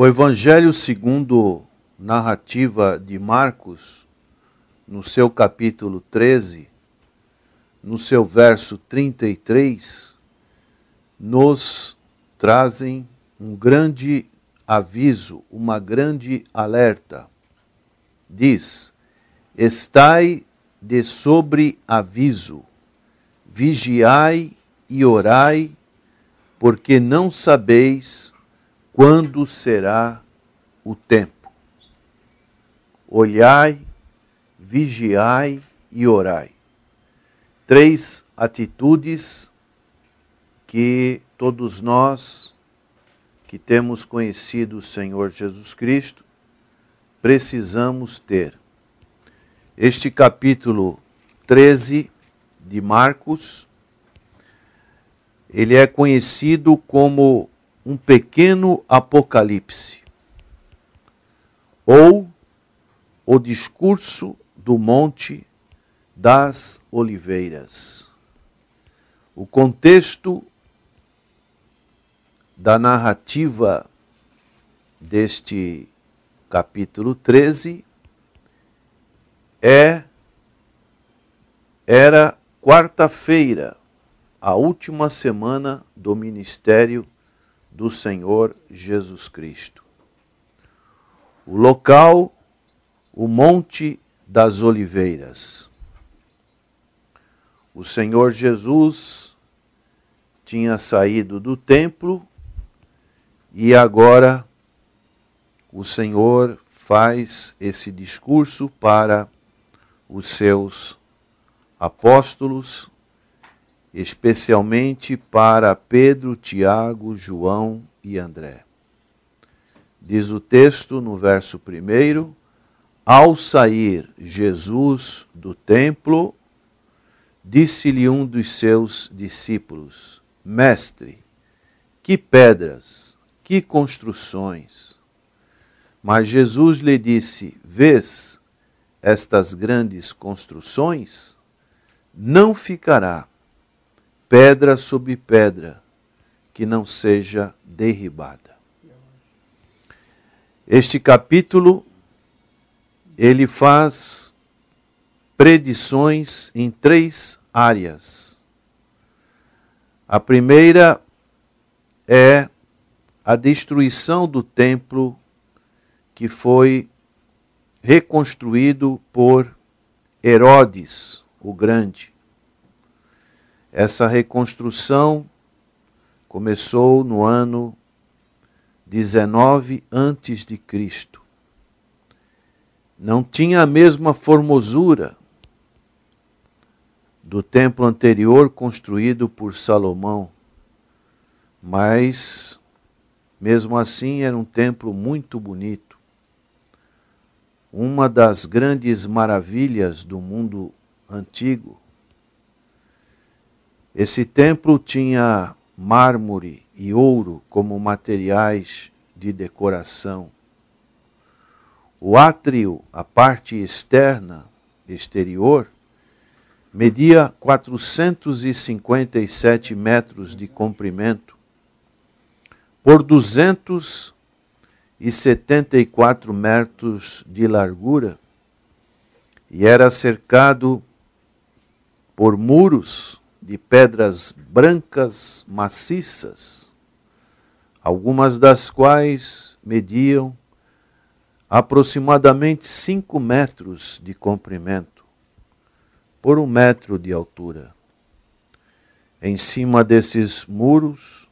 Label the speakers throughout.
Speaker 1: O Evangelho segundo narrativa de Marcos, no seu capítulo 13, no seu verso 33, nos trazem um grande aviso, uma grande alerta. Diz: Estai de sobre aviso, vigiai e orai, porque não sabeis quando será o tempo? Olhai, vigiai e orai. Três atitudes que todos nós que temos conhecido o Senhor Jesus Cristo precisamos ter. Este capítulo 13 de Marcos, ele é conhecido como um pequeno apocalipse ou o discurso do Monte das Oliveiras. O contexto da narrativa deste capítulo 13 é era quarta-feira, a última semana do ministério do Senhor Jesus Cristo. O local, o Monte das Oliveiras. O Senhor Jesus tinha saído do templo e agora o Senhor faz esse discurso para os seus apóstolos especialmente para Pedro, Tiago, João e André. Diz o texto no verso 1: Ao sair Jesus do templo, disse-lhe um dos seus discípulos: Mestre, que pedras, que construções. Mas Jesus lhe disse: Vês estas grandes construções? Não ficará pedra sobre pedra, que não seja derribada. Este capítulo ele faz predições em três áreas. A primeira é a destruição do templo que foi reconstruído por Herodes o Grande. Essa reconstrução começou no ano 19 antes de Cristo. Não tinha a mesma formosura do templo anterior construído por Salomão, mas mesmo assim era um templo muito bonito. Uma das grandes maravilhas do mundo antigo esse templo tinha mármore e ouro como materiais de decoração. O átrio, a parte externa, exterior, media 457 metros de comprimento por 274 metros de largura e era cercado por muros de pedras brancas maciças, algumas das quais mediam aproximadamente cinco metros de comprimento por um metro de altura. Em cima desses muros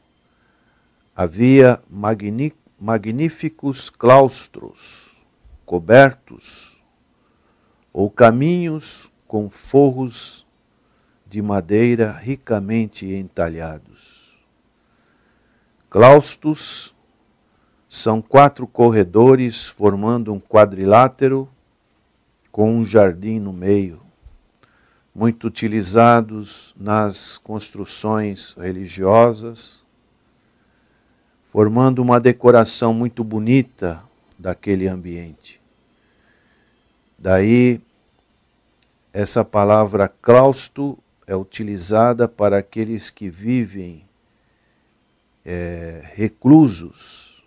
Speaker 1: havia magníficos claustros cobertos ou caminhos com forros de madeira ricamente entalhados. Claustos são quatro corredores formando um quadrilátero com um jardim no meio, muito utilizados nas construções religiosas, formando uma decoração muito bonita daquele ambiente. Daí essa palavra clausto é utilizada para aqueles que vivem é, reclusos,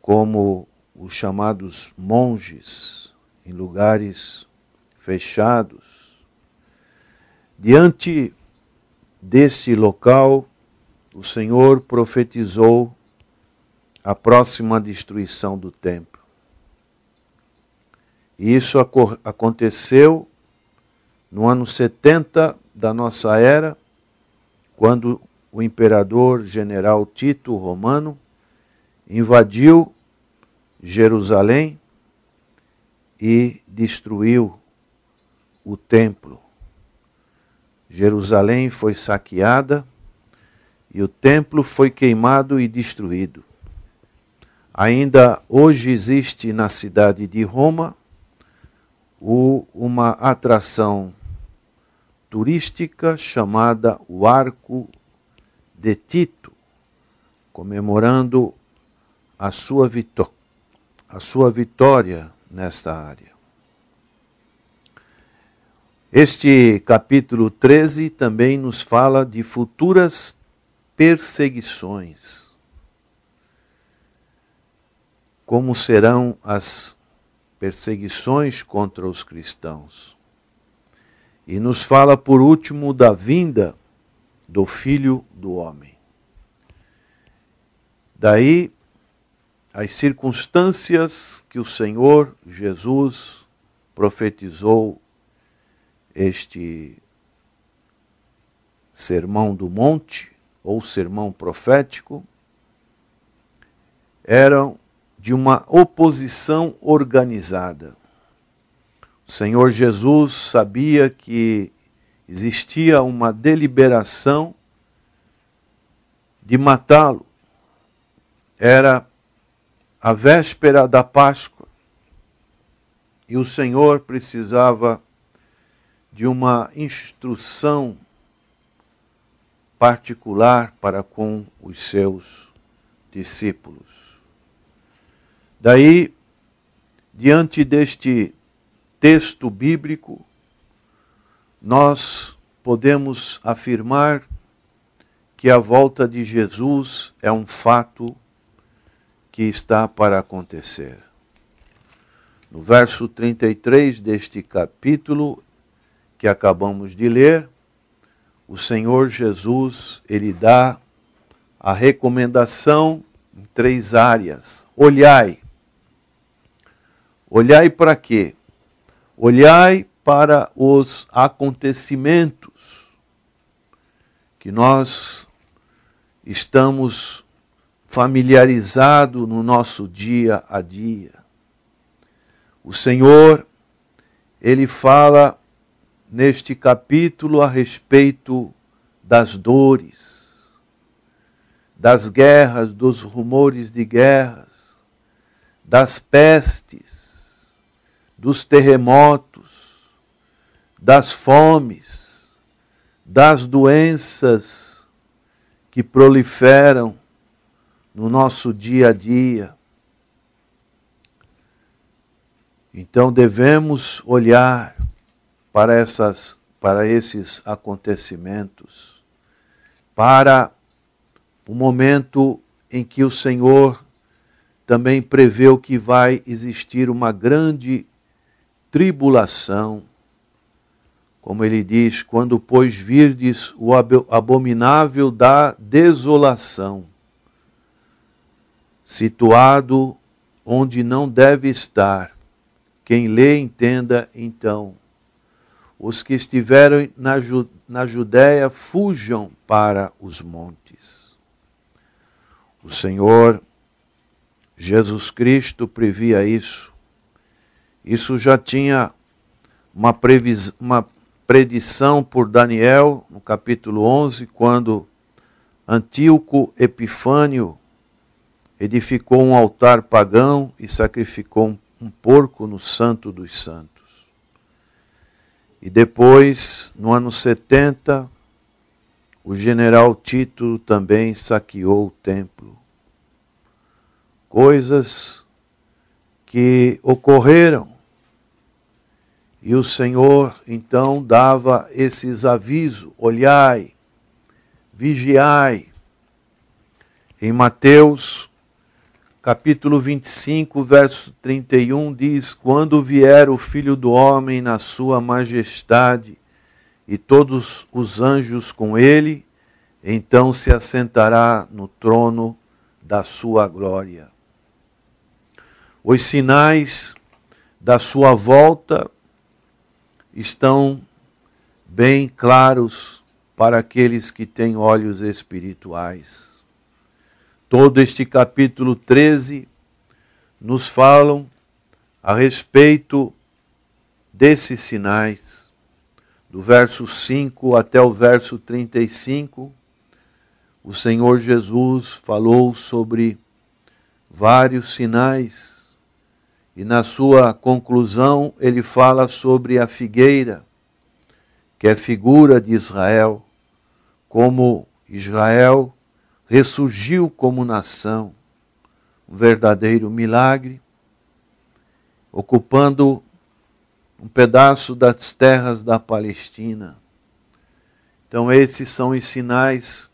Speaker 1: como os chamados monges, em lugares fechados. Diante desse local, o Senhor profetizou a próxima destruição do templo. E isso aconteceu no ano 70 da nossa era, quando o imperador general Tito Romano invadiu Jerusalém e destruiu o templo. Jerusalém foi saqueada e o templo foi queimado e destruído. Ainda hoje existe na cidade de Roma uma atração turística chamada o Arco de Tito, comemorando a sua, vitó a sua vitória nesta área. Este capítulo 13 também nos fala de futuras perseguições. Como serão as perseguições contra os cristãos? E nos fala, por último, da vinda do Filho do Homem. Daí as circunstâncias que o Senhor Jesus profetizou este sermão do monte ou sermão profético eram de uma oposição organizada. O Senhor Jesus sabia que existia uma deliberação de matá-lo. Era a véspera da Páscoa e o Senhor precisava de uma instrução particular para com os seus discípulos. Daí, diante deste texto bíblico, nós podemos afirmar que a volta de Jesus é um fato que está para acontecer. No verso 33 deste capítulo que acabamos de ler, o Senhor Jesus, ele dá a recomendação em três áreas. Olhai. Olhai para quê? Olhai para os acontecimentos que nós estamos familiarizado no nosso dia a dia. O Senhor, ele fala neste capítulo a respeito das dores, das guerras, dos rumores de guerras, das pestes, dos terremotos, das fomes, das doenças que proliferam no nosso dia a dia. Então devemos olhar para essas para esses acontecimentos, para o momento em que o Senhor também preveu que vai existir uma grande tribulação. Como ele diz, quando, pois, virdes o abominável da desolação, situado onde não deve estar, quem lê, entenda então. Os que estiverem na, Ju na Judéia, fujam para os montes. O Senhor Jesus Cristo previa isso isso já tinha uma, previs... uma predição por Daniel, no capítulo 11, quando Antíoco Epifânio edificou um altar pagão e sacrificou um porco no Santo dos Santos. E depois, no ano 70, o general Tito também saqueou o templo. Coisas que ocorreram. E o Senhor então dava esses avisos: olhai, vigiai. Em Mateus, capítulo 25, verso 31, diz: Quando vier o filho do homem na sua majestade, e todos os anjos com ele, então se assentará no trono da sua glória. Os sinais da sua volta estão bem claros para aqueles que têm olhos espirituais. Todo este capítulo 13 nos falam a respeito desses sinais. Do verso 5 até o verso 35, o Senhor Jesus falou sobre vários sinais e na sua conclusão, ele fala sobre a figueira, que é figura de Israel, como Israel ressurgiu como nação, um verdadeiro milagre, ocupando um pedaço das terras da Palestina. Então, esses são os sinais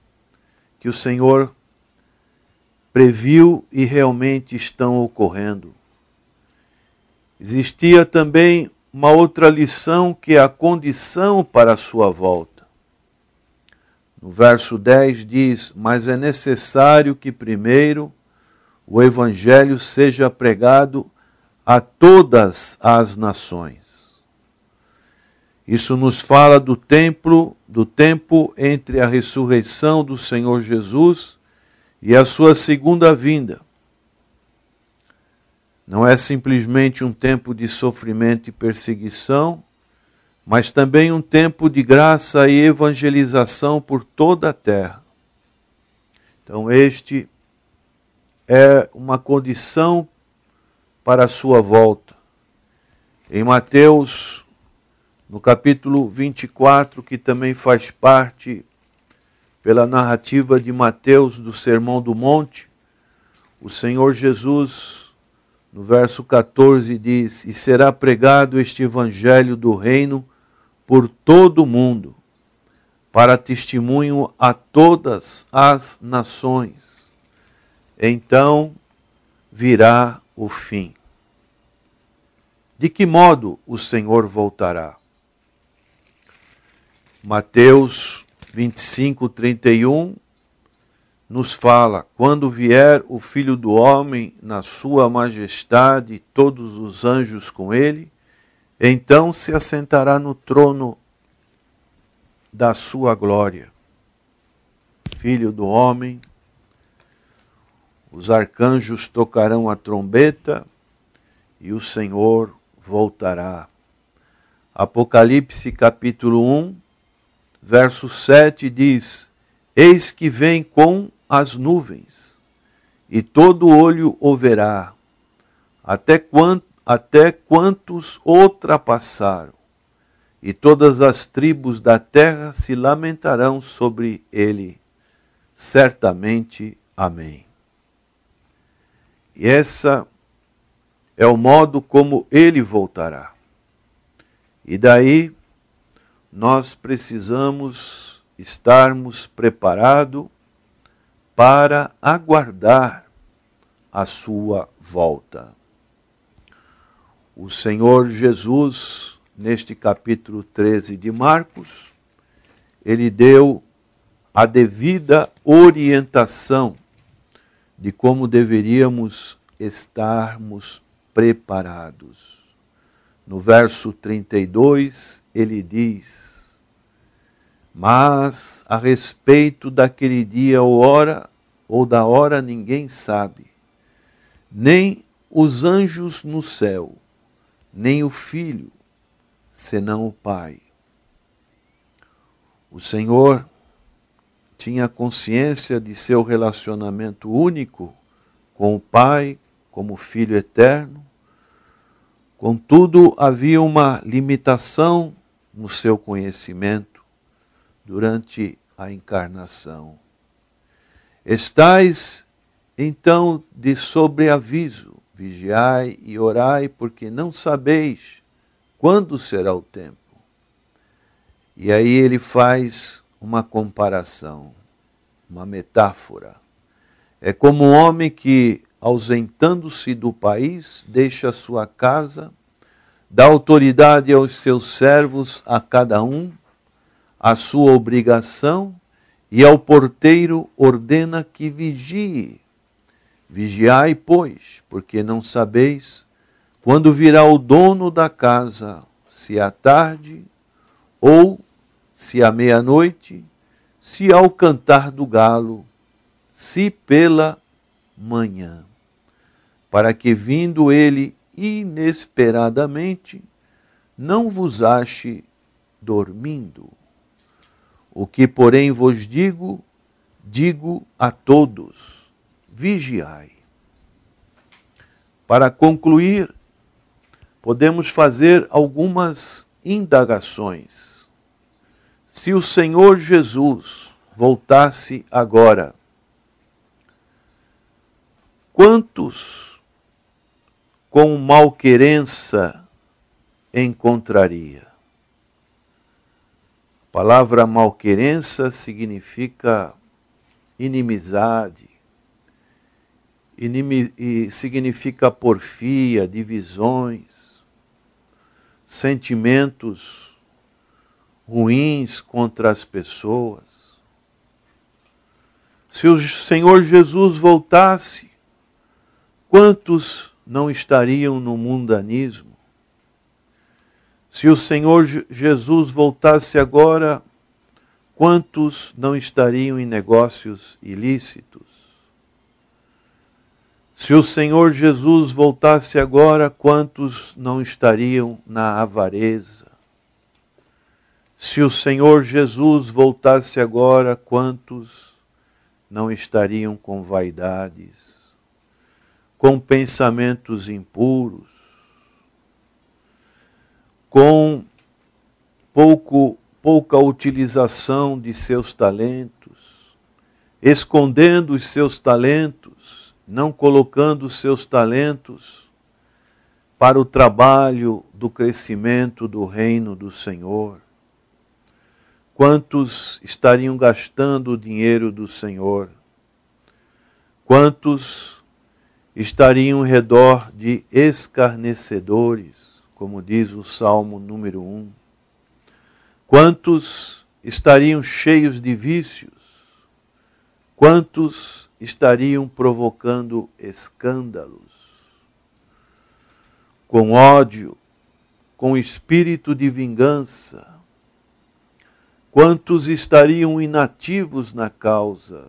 Speaker 1: que o Senhor previu e realmente estão ocorrendo. Existia também uma outra lição que é a condição para a sua volta. No verso 10 diz: Mas é necessário que primeiro o evangelho seja pregado a todas as nações. Isso nos fala do templo, do tempo entre a ressurreição do Senhor Jesus e a sua segunda vinda. Não é simplesmente um tempo de sofrimento e perseguição, mas também um tempo de graça e evangelização por toda a terra. Então, este é uma condição para a sua volta. Em Mateus, no capítulo 24, que também faz parte pela narrativa de Mateus do Sermão do Monte, o Senhor Jesus no verso 14 diz: E será pregado este evangelho do reino por todo o mundo, para testemunho a todas as nações. Então virá o fim. De que modo o Senhor voltará? Mateus 25, 31 nos fala: quando vier o Filho do Homem na sua majestade, todos os anjos com ele, então se assentará no trono da sua glória. Filho do Homem, os arcanjos tocarão a trombeta e o Senhor voltará. Apocalipse capítulo 1, verso 7 diz: Eis que vem com as nuvens, e todo olho o verá, até, quant, até quantos ultrapassaram, e todas as tribos da terra se lamentarão sobre ele. Certamente. Amém. E essa é o modo como ele voltará. E daí nós precisamos estarmos preparados para aguardar a sua volta. O Senhor Jesus, neste capítulo 13 de Marcos, ele deu a devida orientação de como deveríamos estarmos preparados. No verso 32, ele diz: mas a respeito daquele dia ou hora ou da hora ninguém sabe, nem os anjos no céu, nem o filho, senão o Pai. O Senhor tinha consciência de seu relacionamento único com o Pai como Filho eterno. Contudo, havia uma limitação no seu conhecimento durante a encarnação. Estais, então, de sobreaviso, vigiai e orai, porque não sabeis quando será o tempo. E aí ele faz uma comparação, uma metáfora. É como um homem que, ausentando-se do país, deixa sua casa, dá autoridade aos seus servos, a cada um, a sua obrigação e ao porteiro ordena que vigie. Vigiai, pois, porque não sabeis quando virá o dono da casa, se à tarde ou se à meia-noite, se ao cantar do galo, se pela manhã, para que vindo ele inesperadamente, não vos ache dormindo. O que, porém, vos digo, digo a todos: vigiai. Para concluir, podemos fazer algumas indagações. Se o Senhor Jesus voltasse agora, quantos com malquerença encontraria? palavra malquerença significa inimizade, inimi e significa porfia, divisões, sentimentos ruins contra as pessoas. Se o Senhor Jesus voltasse, quantos não estariam no mundanismo? Se o Senhor Jesus voltasse agora, quantos não estariam em negócios ilícitos? Se o Senhor Jesus voltasse agora, quantos não estariam na avareza? Se o Senhor Jesus voltasse agora, quantos não estariam com vaidades, com pensamentos impuros? com pouco, pouca utilização de seus talentos, escondendo os seus talentos, não colocando os seus talentos para o trabalho do crescimento do reino do Senhor. Quantos estariam gastando o dinheiro do Senhor? Quantos estariam ao redor de escarnecedores? como diz o Salmo número 1. Quantos estariam cheios de vícios? Quantos estariam provocando escândalos? Com ódio, com espírito de vingança, quantos estariam inativos na causa?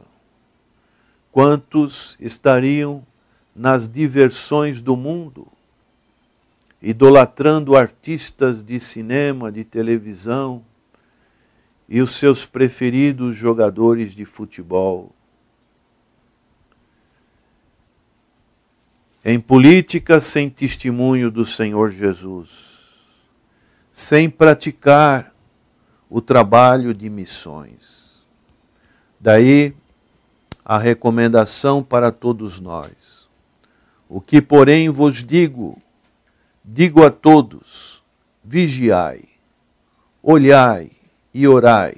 Speaker 1: Quantos estariam nas diversões do mundo? idolatrando artistas de cinema, de televisão e os seus preferidos jogadores de futebol. Em política, sem testemunho do Senhor Jesus, sem praticar o trabalho de missões. Daí a recomendação para todos nós. O que, porém, vos digo, Digo a todos: vigiai, olhai e orai,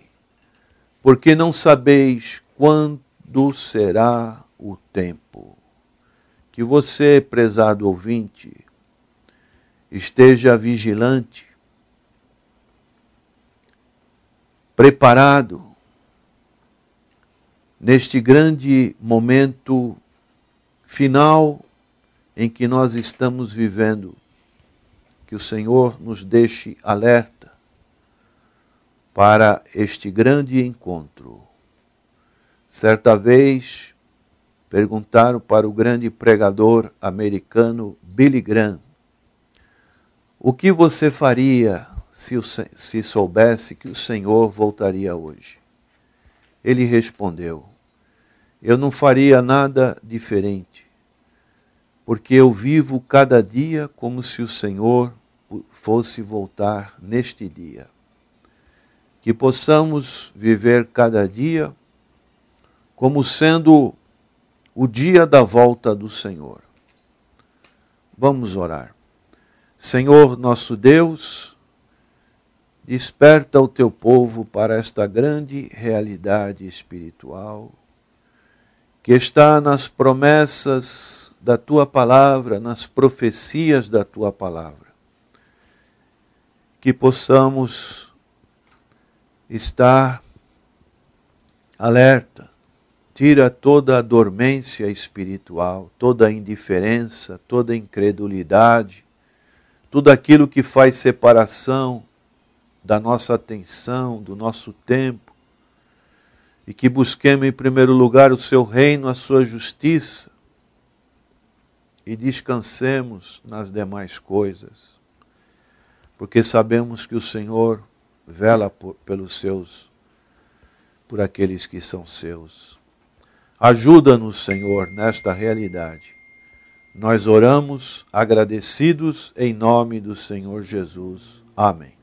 Speaker 1: porque não sabeis quando será o tempo. Que você, prezado ouvinte, esteja vigilante, preparado neste grande momento final em que nós estamos vivendo que o Senhor nos deixe alerta para este grande encontro. Certa vez perguntaram para o grande pregador americano Billy Graham: O que você faria se, se soubesse que o Senhor voltaria hoje? Ele respondeu: Eu não faria nada diferente porque eu vivo cada dia como se o Senhor fosse voltar neste dia. Que possamos viver cada dia como sendo o dia da volta do Senhor. Vamos orar. Senhor nosso Deus, desperta o teu povo para esta grande realidade espiritual que está nas promessas da tua palavra, nas profecias da tua palavra. Que possamos estar alerta, tira toda a dormência espiritual, toda a indiferença, toda a incredulidade, tudo aquilo que faz separação da nossa atenção, do nosso tempo e que busquemos em primeiro lugar o seu reino, a sua justiça e descansemos nas demais coisas, porque sabemos que o Senhor vela por, pelos seus, por aqueles que são seus. Ajuda-nos, Senhor, nesta realidade. Nós oramos agradecidos em nome do Senhor Jesus. Amém.